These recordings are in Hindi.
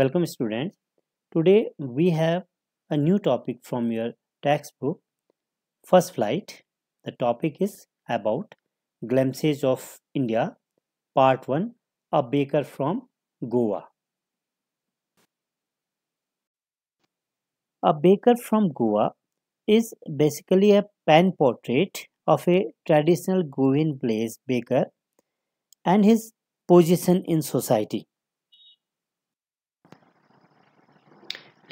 Welcome students. Today we have a new topic from your textbook First Flight. The topic is about Glimpses of India Part 1 A Baker from Goa. A Baker from Goa is basically a pen portrait of a traditional Goan place baker and his position in society.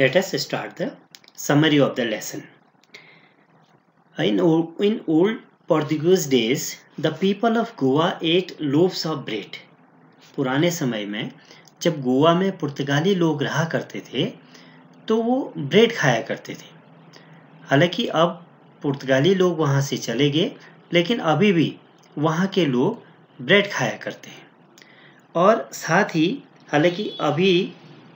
let us start the summary of the lesson in old, in old portuguese days the people of goa ate loaves of bread पुराने समय में जब गोवा में पुर्तगाली लोग रहा करते थे तो वो ब्रेड खाया करते थे हालांकि अब पुर्तगाली लोग वहाँ से चले गए लेकिन अभी भी वहाँ के लोग ब्रेड खाया करते हैं और साथ ही हालांकि अभी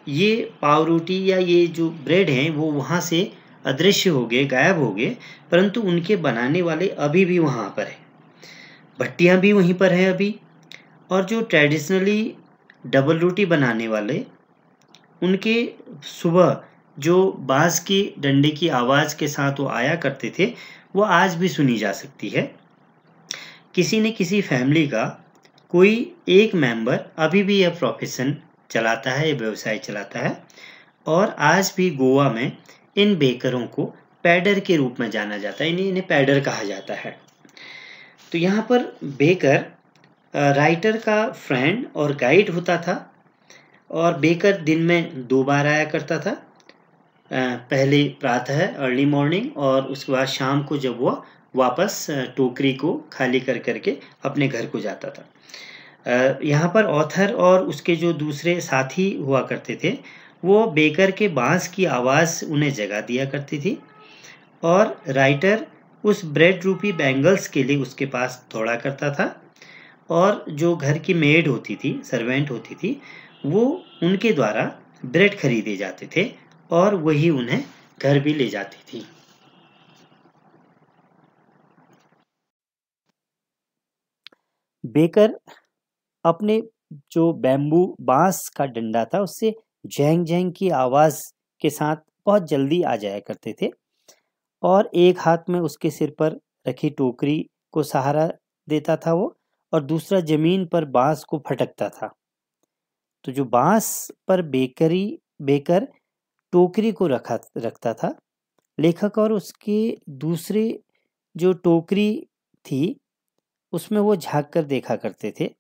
ये पावरोटी या ये जो ब्रेड हैं वो वहाँ से अदृश्य हो गए गायब हो गए परंतु उनके बनाने वाले अभी भी वहाँ पर हैं भट्टियाँ भी वहीं पर हैं अभी और जो ट्रेडिशनली डबल रोटी बनाने वाले उनके सुबह जो बाँस के डंडे की आवाज़ के साथ वो आया करते थे वो आज भी सुनी जा सकती है किसी ने किसी फैमिली का कोई एक मेंबर अभी भी यह प्रोफेशन चलाता है ये व्यवसाय चलाता है और आज भी गोवा में इन बेकरों को पैडर के रूप में जाना जाता है इन्हें इन्हें पैडर कहा जाता है तो यहाँ पर बेकर राइटर का फ्रेंड और गाइड होता था और बेकर दिन में दो बार आया करता था पहले प्रातः अर्ली मॉर्निंग और उसके बाद शाम को जब वह वापस टोकरी को खाली कर करके अपने घर को जाता था यहाँ पर ऑथर और उसके जो दूसरे साथी हुआ करते थे वो बेकर के बांस की आवाज़ उन्हें जगा दिया करती थी और राइटर उस ब्रेड रूपी बैंगल्स के लिए उसके पास दौड़ा करता था और जो घर की मेड होती थी सर्वेंट होती थी वो उनके द्वारा ब्रेड खरीदे जाते थे और वही उन्हें घर भी ले जाती थी बेकर अपने जो बैम्बू बांस का डंडा था उससे झेंग झेंग की आवाज़ के साथ बहुत जल्दी आ जाया करते थे और एक हाथ में उसके सिर पर रखी टोकरी को सहारा देता था वो और दूसरा ज़मीन पर बांस को फटकता था तो जो बांस पर बेकरी बेकर टोकरी को रखा रखता था लेखक और उसके दूसरे जो टोकरी थी उसमें वो झाँक कर देखा करते थे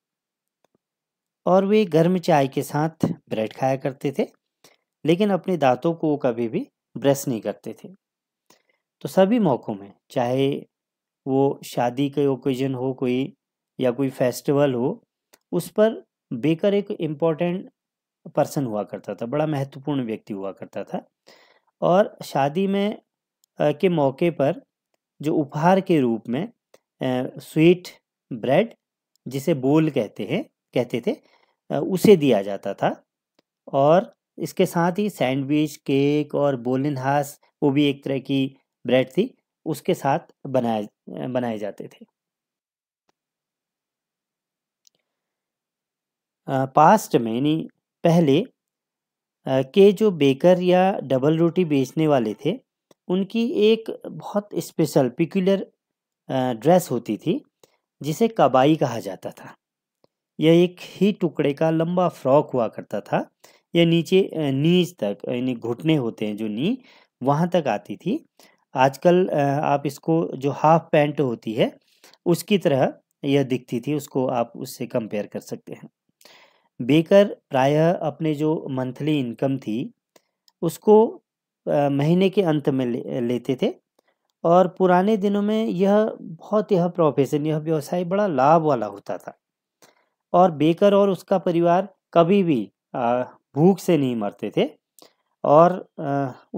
और वे गर्म चाय के साथ ब्रेड खाया करते थे लेकिन अपने दांतों को कभी भी ब्रश नहीं करते थे तो सभी मौक़ों में चाहे वो शादी के ओकेजन हो कोई या कोई फेस्टिवल हो उस पर बेकर एक इम्पॉर्टेंट पर्सन हुआ करता था बड़ा महत्वपूर्ण व्यक्ति हुआ करता था और शादी में के मौके पर जो उपहार के रूप में स्वीट ब्रेड जिसे बोल कहते हैं कहते थे उसे दिया जाता था और इसके साथ ही सैंडविच केक और बोलिनहास वो भी एक तरह की ब्रेड थी उसके साथ बनाए बनाए जाते थे पास्ट में यानी पहले के जो बेकर या डबल रोटी बेचने वाले थे उनकी एक बहुत स्पेशल पिक्युलर ड्रेस होती थी जिसे कबाई कहा जाता था यह एक ही टुकड़े का लंबा फ्रॉक हुआ करता था यह नीचे नीच तक यानी घुटने होते हैं जो नी वहाँ तक आती थी आजकल आप इसको जो हाफ पैंट होती है उसकी तरह यह दिखती थी उसको आप उससे कंपेयर कर सकते हैं बेकर प्रायः अपने जो मंथली इनकम थी उसको महीने के अंत में ले, लेते थे और पुराने दिनों में यह बहुत यह प्रोफेशन यह व्यवसाय बड़ा लाभ वाला होता था और बेकर और उसका परिवार कभी भी भूख से नहीं मरते थे और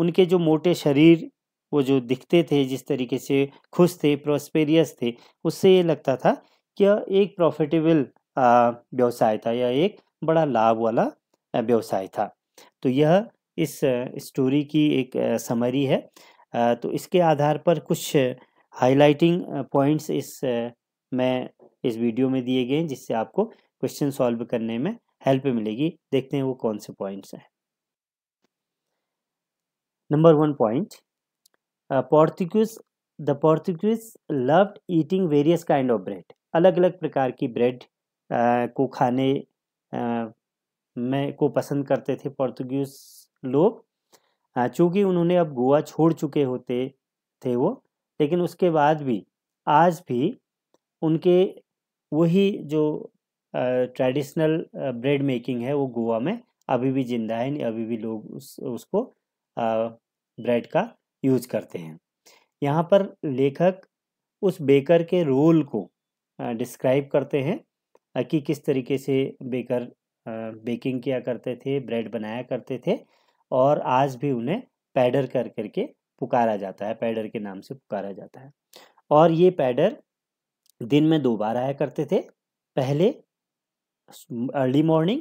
उनके जो मोटे शरीर वो जो दिखते थे जिस तरीके से खुश थे प्रोस्पेरियस थे उससे ये लगता था कि एक प्रॉफिटेबल व्यवसाय था या एक बड़ा लाभ वाला व्यवसाय था तो यह इस स्टोरी की एक समरी है तो इसके आधार पर कुछ हाईलाइटिंग पॉइंट्स इस में इस वीडियो में दिए गए हैं जिससे आपको क्वेश्चन सॉल्व करने में हेल्प मिलेगी देखते हैं वो कौन से पॉइंट्स हैं number one point Portuguese the Portuguese loved eating various kind of bread अलग अलग प्रकार की ब्रेड को खाने में को पसंद करते थे पोर्तुगीज लोग uh, चूँकि उन्होंने अब गोवा छोड़ चुके होते थे वो लेकिन उसके बाद भी आज भी उनके वही जो ट्रेडिशनल ब्रेड मेकिंग है वो गोवा में अभी भी जिंदा है अभी भी लोग उस उसको ब्रेड का यूज करते हैं यहाँ पर लेखक उस बेकर के रोल को डिस्क्राइब करते हैं कि किस तरीके से बेकर बेकिंग किया करते थे ब्रेड बनाया करते थे और आज भी उन्हें पैडर कर करके पुकारा जाता है पैडर के नाम से पुकारा जाता है और ये पैडर दिन में दो बार आया करते थे पहले अर्ली मॉर्निंग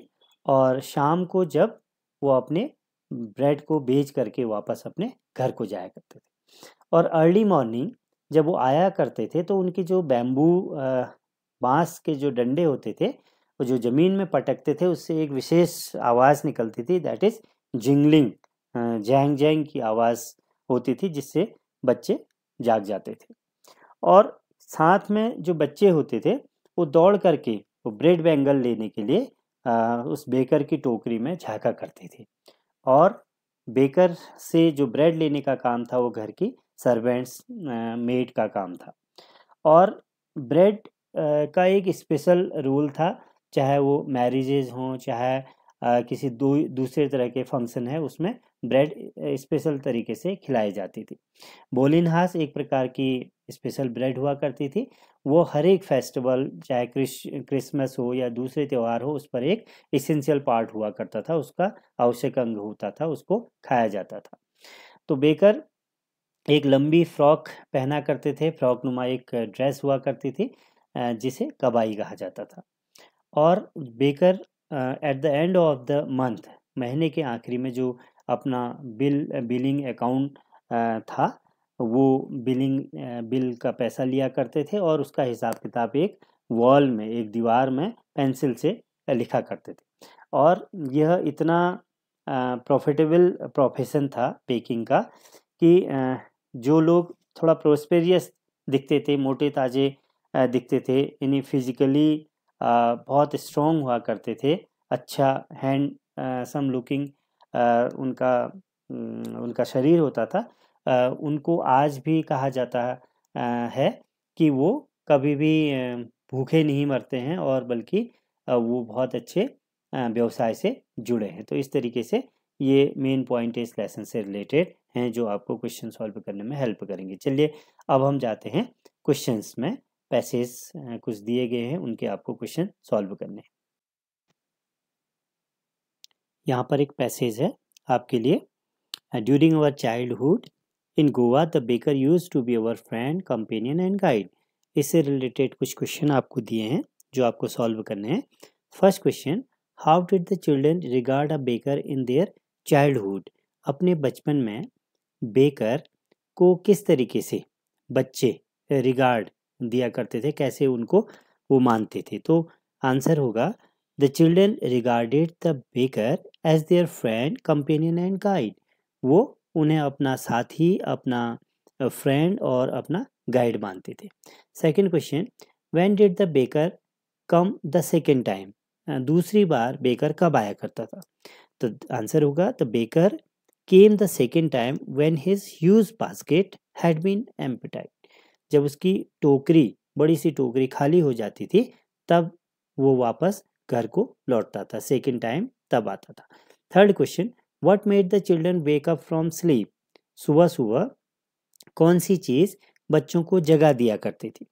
और शाम को जब वो अपने ब्रेड को बेच करके वापस अपने घर को जाया करते थे और अर्ली मॉर्निंग जब वो आया करते थे तो उनके जो बैम्बू बांस के जो डंडे होते थे वो जो ज़मीन में पटकते थे उससे एक विशेष आवाज़ निकलती थी दैट इज़ जिंगलिंग जैंग जैंग की आवाज़ होती थी जिससे बच्चे जाग जाते थे और साथ में जो बच्चे होते थे वो दौड़ करके वो ब्रेड बैंगल लेने के लिए आ, उस बेकर की टोकरी में झाँका करती थी और बेकर से जो ब्रेड लेने का काम था वो घर की सर्वेंट्स मेड का काम था और ब्रेड का एक स्पेशल रूल था चाहे वो मैरिजेज हों चाहे आ, किसी दू, दूसरे तरह के फंक्शन है उसमें ब्रेड स्पेशल तरीके से खिलाई जाती थी बोलिनहास एक प्रकार की स्पेशल ब्रेड हुआ करती थी वो हर एक फेस्टिवल चाहे क्रिसमस हो या दूसरे त्यौहार हो उस पर एक इसेंशियल पार्ट हुआ करता था उसका आवश्यक अंग होता था उसको खाया जाता था तो बेकर एक लंबी फ्रॉक पहना करते थे फ्रॉक नुमा एक ड्रेस हुआ करती थी जिसे कबाई कहा जाता था और baker at the end of the month महीने के आखिरी में जो अपना बिल बिलिंग अकाउंट था वो बिलिंग बिल का पैसा लिया करते थे और उसका हिसाब किताब एक वॉल में एक दीवार में पेंसिल से लिखा करते थे और यह इतना प्रॉफिटेबल प्रोफेशन था पेकिंग का कि जो लोग थोड़ा प्रोस्पेरियस दिखते थे मोटे ताजे दिखते थे इन्हें फिजिकली बहुत स्ट्रॉन्ग हुआ करते थे अच्छा हैंड सम लुकिंग उनका उनका शरीर होता था उनको आज भी कहा जाता है कि वो कभी भी भूखे नहीं मरते हैं और बल्कि वो बहुत अच्छे व्यवसाय से जुड़े हैं तो इस तरीके से ये मेन पॉइंट इस लेसन से रिलेटेड हैं जो आपको क्वेश्चन सॉल्व करने में हेल्प करेंगे चलिए अब हम जाते हैं क्वेश्चंस में पैसेज कुछ दिए गए हैं उनके आपको क्वेश्चन सॉल्व करने हैं यहाँ पर एक पैसेज है आपके लिए during our childhood in Goa the baker used to be our friend companion and guide इससे रिलेटेड कुछ क्वेश्चन आपको दिए हैं जो आपको सॉल्व करने हैं first question how did the children regard a baker in their childhood अपने बचपन में बेकर को किस तरीके से बच्चे रिगार्ड uh, दिया करते थे कैसे उनको वो मानते थे तो आंसर होगा The children regarded the baker as their friend, companion and guide. वो उन्हें अपना साथी अपना फ्रेंड और अपना गाइड मानते थे second question when did the baker come the second time दूसरी बार बेकर कब आया करता था तो आंसर होगा the baker came the second time when his huge basket had been emptied जब उसकी टोकरी बड़ी सी टोकरी खाली हो जाती थी तब वो वापस घर को लौटता था सेकेंड टाइम तब आता था third question what made the children wake up from sleep सुबह सुबह कौन सी चीज़ बच्चों को जगा दिया करती थी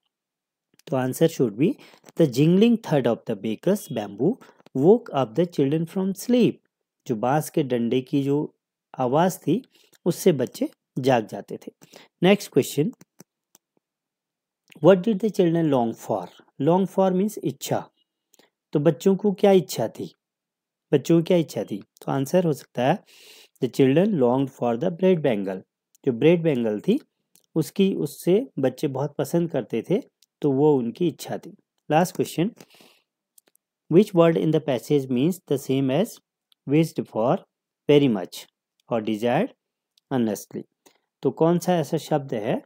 तो answer should be the jingling थर्ड of the baker's bamboo woke up the children from sleep जो बांस के डंडे की जो आवाज़ थी उससे बच्चे जाग जाते थे next question what did the children long for long for means इच्छा तो बच्चों को क्या इच्छा थी बच्चों की क्या इच्छा थी तो आंसर हो सकता है the children long for the bread bangle जो ब्रेड बैंगल थी उसकी उससे बच्चे बहुत पसंद करते थे तो वो उनकी इच्छा थी last question which word in the passage means the same as wished for very much और डिजायर्ड अनस्टली तो कौन सा ऐसा शब्द है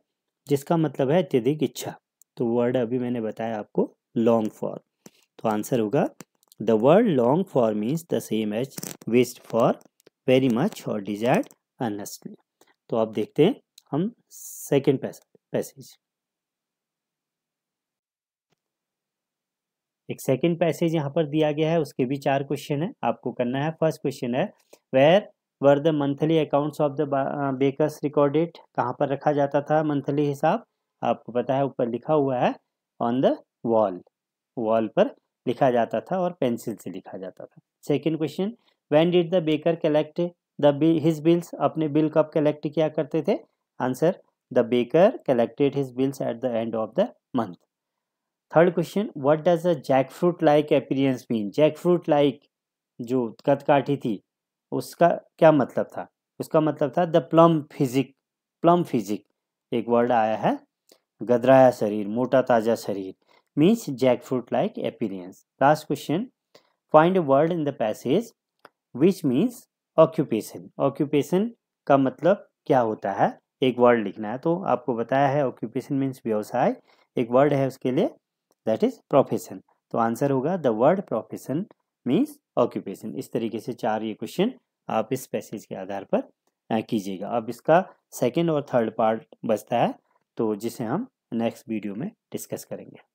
जिसका मतलब है अत्यधिक इच्छा तो वर्ड अभी मैंने बताया आपको लॉन्ग फॉर तो आंसर होगा the word long for means the same as wished for very much और डिजायर्ड अनस्टली तो आप देखते हैं हम सेकेंड पैसेज एक सेकेंड पैसेज यहाँ पर दिया गया है उसके भी चार क्वेश्चन है आपको करना है फर्स्ट क्वेश्चन है where were the monthly accounts of the bakers recorded कहाँ पर रखा जाता था मंथली हिसाब आपको पता है ऊपर लिखा हुआ है ऑन द वॉल वॉल पर लिखा जाता था और पेंसिल से लिखा जाता था second question when did the baker collect the his bills अपने बिल कब कलेक्ट किया करते थे answer the baker collected his bills at the end of the month third question what does a jackfruit like appearance mean jackfruit like जो कदकाठी थी उसका क्या मतलब था उसका मतलब था the plum physique plum physique एक वर्ड आया है गदराया शरीर मोटा ताज़ा शरीर means jackfruit like appearance. Last question find a word in the passage which means occupation. Occupation का मतलब क्या होता है एक वर्ड लिखना है तो आपको बताया है ऑक्यूपेशन मीन्स व्यवसाय एक वर्ड है उसके लिए दैट इज प्रोफेशन तो आंसर होगा the word profession means occupation इस तरीके से चार ये क्वेश्चन आप इस पैसेज के आधार पर कीजिएगा अब इसका सेकेंड और थर्ड पार्ट बचता है तो जिसे हम नेक्स्ट वीडियो में डिस्कस करेंगे